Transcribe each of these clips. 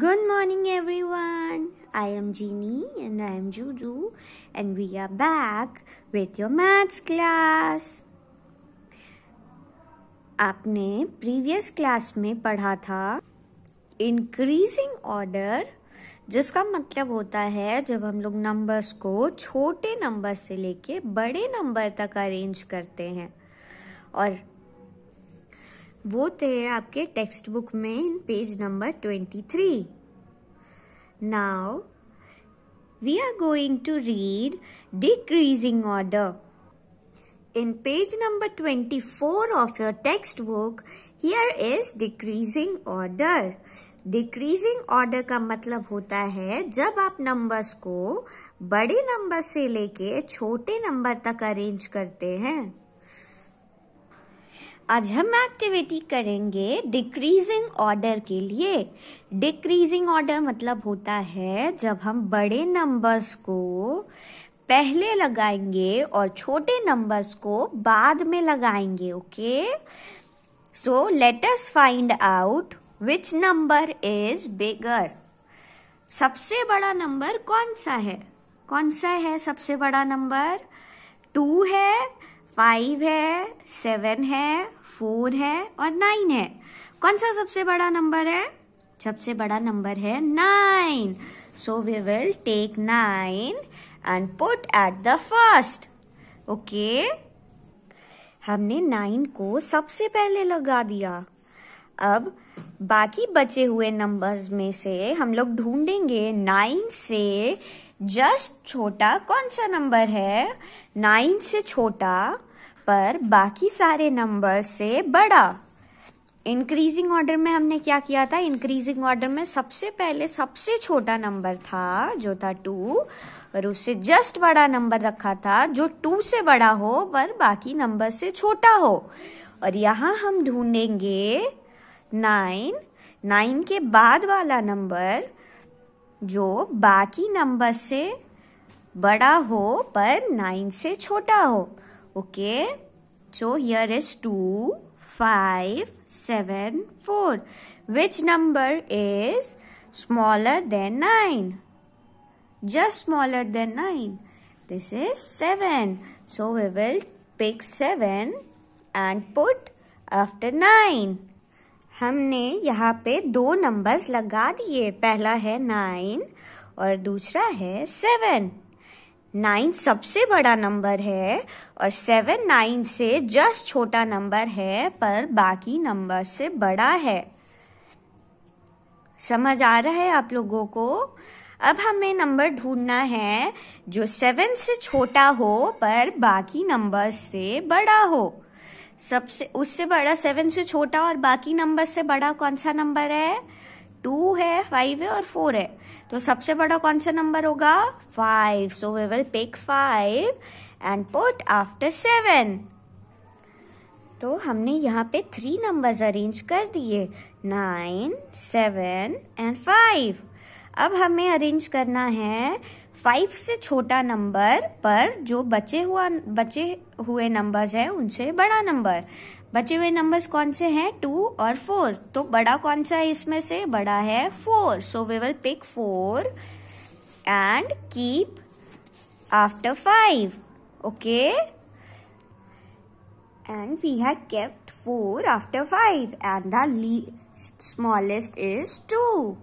Good morning, everyone. I am Jeannie and I am Juju, and we are back with your maths class. आपने previous class में पढ़ा था increasing order जिसका मतलब होता है जब हम लोग नंबर्स को छोटे नंबर से लेके बड़े नंबर तक अरेंज करते हैं और वो थे तो आपके टेक्स्ट बुक में in page number twenty three now we are going to read decreasing order number twenty four of your text book here is decreasing order decreasing order का मतलब होता है जब आप नंबर्स को बड़े नंबर से लेके छोटे नंबर तक अरेंज करते हैं आज हम एक्टिविटी करेंगे डिक्रीजिंग ऑर्डर के लिए डिक्रीजिंग ऑर्डर मतलब होता है जब हम बड़े नंबर्स को पहले लगाएंगे और छोटे नंबर्स को बाद में लगाएंगे okay so let us find out which number is bigger सबसे बड़ा नंबर कौन सा है कौन सा है सबसे बड़ा नंबर टू है फाइव है सेवन है फोर है और नाइन है कौन सा सबसे बड़ा नंबर है सबसे बड़ा नंबर है nine so we will take nine and put at the first okay हमने नाइन को सबसे पहले लगा दिया अब बाकी बचे हुए नंबर्स में से हम लोग ढूंढेंगे नाइन से जस्ट छोटा कौन सा नंबर है नाइन से छोटा पर बाकी सारे नंबर से बड़ा इंक्रीजिंग ऑर्डर में हमने क्या किया था इंक्रीजिंग ऑर्डर में सबसे पहले सबसे छोटा नंबर था जो था टू और उससे जस्ट बड़ा नंबर रखा था जो टू से बड़ा हो पर बाकी नंबर से छोटा हो और यहाँ हम ढूंढेंगे नाइन नाइन के बाद वाला नंबर जो बाकी नंबर से बड़ा हो पर नाइन से छोटा हो okay so here is two five seven four which number is smaller than nine just smaller than nine this is seven so we will pick seven and put after nine हमने यहाँ पे दो numbers लगा दिए पहला है nine और दूसरा है सेवन नाइन सबसे बड़ा नंबर है और सेवन नाइन से जस्ट छोटा नंबर है पर बाकी नंबर से बड़ा है समझ आ रहा है आप लोगों को अब हमें नंबर ढूंढना है जो सेवन से छोटा हो पर बाकी नंबर से बड़ा हो सबसे उससे बड़ा सेवन से छोटा और बाकी नंबर से बड़ा कौन सा नंबर है टू है फाइव है और फोर है तो सबसे बड़ा कौन सा नंबर होगा five so we will pick five and put after seven तो हमने यहाँ पे थ्री नंबर्स अरेंज कर दिए नाइन सेवन एंड फाइव अब हमें अरेंज करना है फाइव से छोटा नंबर पर जो बचे हुआ बचे हुए नंबर्स हैं उनसे बड़ा नंबर बचे हुए नंबर्स कौन से हैं टू और फोर तो बड़ा कौन सा है इसमें से बड़ा है four so we will pick four and keep after five okay and we have kept four after five and the smallest is two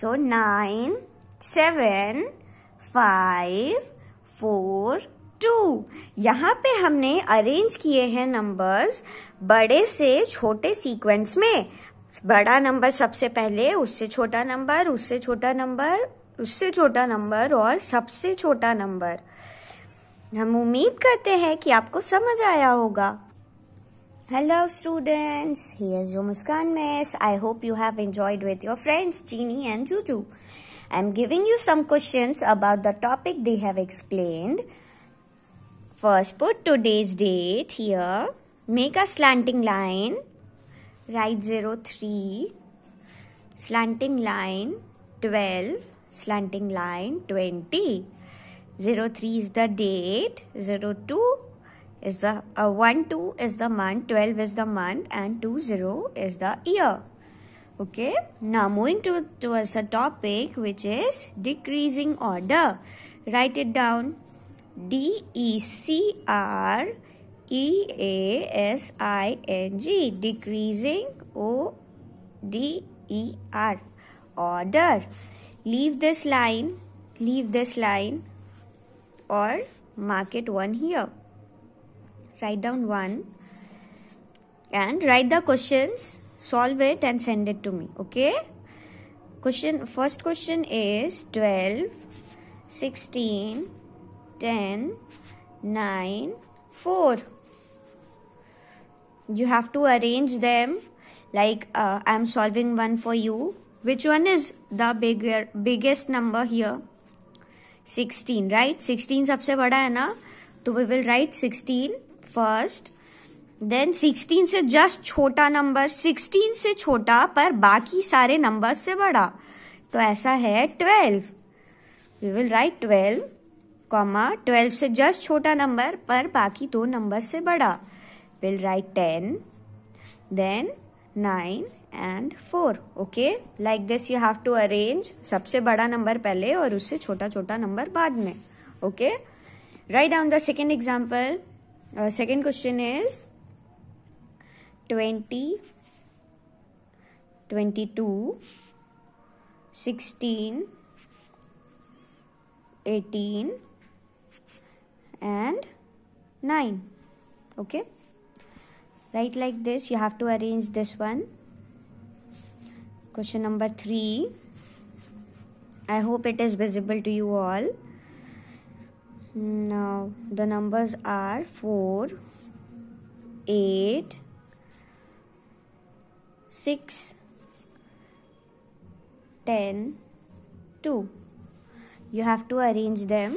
so nine seven five four two यहाँ पे हमने अरेंज किए हैं नंबर्स बड़े से छोटे sequence में बड़ा नंबर सबसे पहले उससे छोटा नंबर उससे छोटा नंबर उससे छोटा नंबर और सबसे छोटा नंबर हम उम्मीद करते हैं कि आपको समझ आया होगा हेलो स्टूडेंट्स हियर जो your Muskan miss I hope you have enjoyed with your friends Chini and Juju I am giving you some questions about the topic they have explained First, put today's date here. Make a slanting line. Write 03. Slanting line 12. Slanting line 20. 03 is the date. 02 is the uh, 1 2 is the month 12 is the month and 2 0 is the year okay now moving to towards topic which is decreasing order write it down D E C R E A S I N G decreasing O D E R order leave this line leave this line or mark it one here write down one and write the questions solve it and send it to me okay question first question is 12 16 10, 9, 4. You have to arrange them like uh, I'm solving one for you. Which one is the bigger biggest number here? 16, right? 16 सबसे बड़ा है ना तो we will write 16 first then 16 से just छोटा number 16 से छोटा पर बाकी सारे नंबर से बड़ा तो ऐसा है 12 we will write 12 comma twelve से जस्ट छोटा नंबर पर बाकी दो नंबर से बड़ा will write ten then nine and four okay like this you have to arrange सबसे बड़ा नंबर पहले और उससे छोटा छोटा नंबर बाद में okay write down the second example second question is twenty twenty two sixteen eighteen and 9 okay right like this you have to arrange this one question number 3 I hope it is visible to you all now the numbers are 4 8 6 10 2 you have to arrange them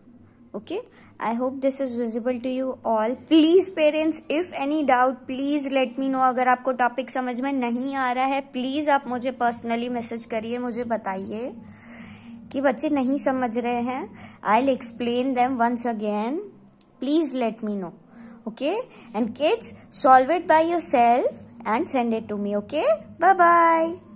okay i hope this is visible to you all please parents if any doubt please let me know अगर आपको topic समझ में नहीं आ रहा है please आप मुझे personally message करिए मुझे बताइए कि बच्चे नहीं समझ रहे हैं I will explain them once again please let me know okay and kids solve it by yourself and send it to me okay bye bye